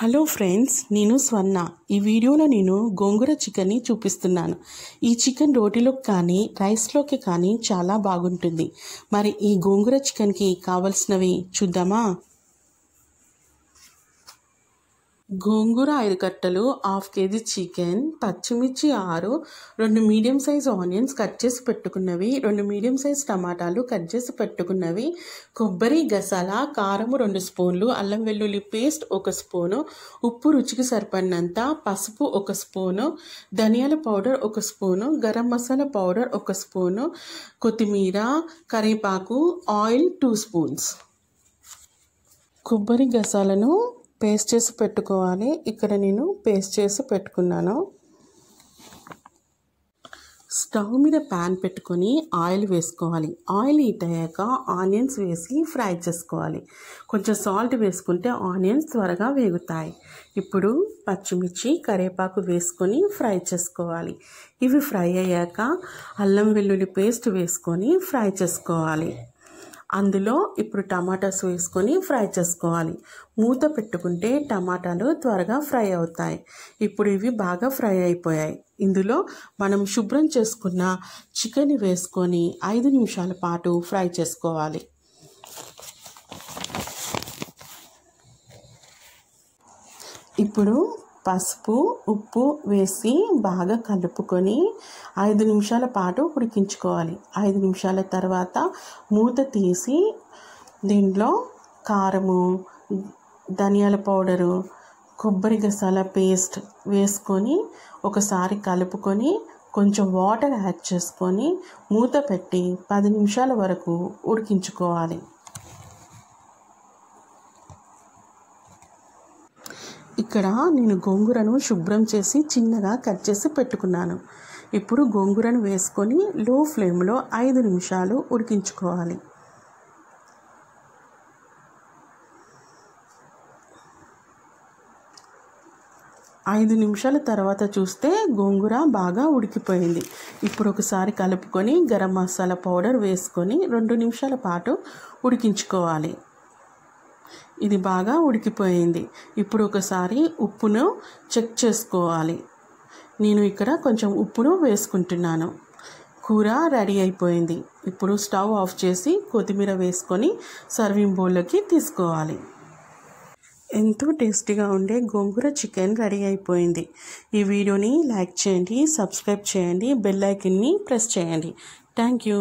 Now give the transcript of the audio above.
hello friends నేను స్వర్ణ ఈ వీడియోలో నేను గోంగూర చికెన్ని చూపిస్తున్నాను ఈ చికెన్ రోటీలోకి కానీ రైస్లోకి కానీ చాలా బాగుంటుంది మరి ఈ గోంగూర చికెన్కి కావలసినవి చూద్దామా గోంగూర ఐదు కట్టలు హాఫ్ కేజీ చికెన్ పచ్చిమిర్చి ఆరు రెండు మీడియం సైజ్ ఆనియన్స్ కట్ చేసి పెట్టుకున్నవి రెండు మీడియం సైజ్ టమాటాలు కట్ చేసి పెట్టుకున్నవి కొబ్బరి గసాల కారము రెండు స్పూన్లు అల్లం వెల్లుల్లి పేస్ట్ ఒక స్పూను ఉప్పు రుచికి సరిపడినంత పసుపు ఒక స్పూను ధనియాల పౌడర్ ఒక స్పూను గరం మసాలా పౌడర్ ఒక స్పూను కొత్తిమీర కరివేపాకు ఆయిల్ టూ స్పూన్స్ కొబ్బరి గసాలను పేస్ట్ చేసి పెట్టుకోవాలి ఇక్కడ నేను పేస్ట్ చేసి పెట్టుకున్నాను స్టవ్ మీద ప్యాన్ పెట్టుకొని ఆయిల్ వేసుకోవాలి ఆయిల్ హీట్ అయ్యాక ఆనియన్స్ వేసి ఫ్రై చేసుకోవాలి కొంచెం సాల్ట్ వేసుకుంటే ఆనియన్స్ త్వరగా వేగుతాయి ఇప్పుడు పచ్చిమిర్చి కరివేపాకు వేసుకొని ఫ్రై చేసుకోవాలి ఇవి ఫ్రై అయ్యాక అల్లం వెల్లుల్లి పేస్ట్ వేసుకొని ఫ్రై చేసుకోవాలి అందులో ఇప్పుడు టమాటాస్ వేసుకొని ఫ్రై చేసుకోవాలి మూత పెట్టుకుంటే టమాటాలు త్వరగా ఫ్రై అవుతాయి ఇప్పుడు ఇవి బాగా ఫ్రై అయిపోయాయి ఇందులో మనం శుభ్రం చేసుకున్న చికెన్ వేసుకొని ఐదు నిమిషాల పాటు ఫ్రై చేసుకోవాలి ఇప్పుడు పసుపు ఉప్పు వేసి బాగా కలుపుకొని ఐదు నిమిషాల పాటు ఉడికించుకోవాలి ఐదు నిమిషాల తర్వాత మూత తీసి దీంట్లో కారము ధనియాల పౌడరు కొబ్బరి గసాల పేస్ట్ వేసుకొని ఒకసారి కలుపుకొని కొంచెం వాటర్ యాడ్ చేసుకొని మూత పెట్టి పది నిమిషాల వరకు ఉడికించుకోవాలి ఇక్కడ నేను గోంగూరను శుభ్రం చేసి చిన్నగా కట్ చేసి పెట్టుకున్నాను ఇప్పుడు గోంగూరను వేసుకొని లో ఫ్లేమ్లో ఐదు నిమిషాలు ఉడికించుకోవాలి ఐదు నిమిషాల తర్వాత చూస్తే గోంగూర బాగా ఉడికిపోయింది ఇప్పుడు ఒకసారి కలుపుకొని గరం మసాలా పౌడర్ వేసుకొని రెండు నిమిషాల పాటు ఉడికించుకోవాలి ఇది బాగా ఉడికిపోయింది ఇప్పుడు ఒకసారి ఉప్పును చెక్ చేసుకోవాలి నేను ఇక్కడ కొంచెం ఉప్పును వేసుకుంటున్నాను కూర రెడీ అయిపోయింది ఇప్పుడు స్టవ్ ఆఫ్ చేసి కొత్తిమీర వేసుకొని సర్వింగ్ బౌల్లోకి తీసుకోవాలి ఎంతో టేస్టీగా ఉండే గోంగూర చికెన్ రెడీ అయిపోయింది ఈ వీడియోని లైక్ చేయండి సబ్స్క్రైబ్ చేయండి బెల్లైకిన్ని ప్రెస్ చేయండి థ్యాంక్ యూ